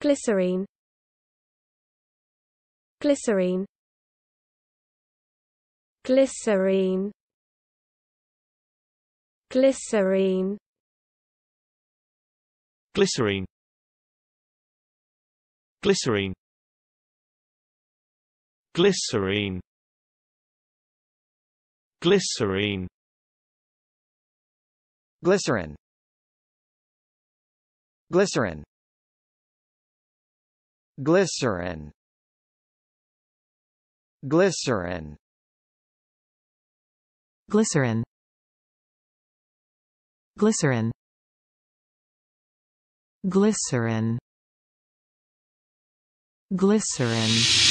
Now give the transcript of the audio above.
glycerine glycerine glycerine glycerine glycerine glycerine glycerine glycerine glycerin glycerin Glycerin Glycerin Glycerin Glycerin Glycerin Glycerin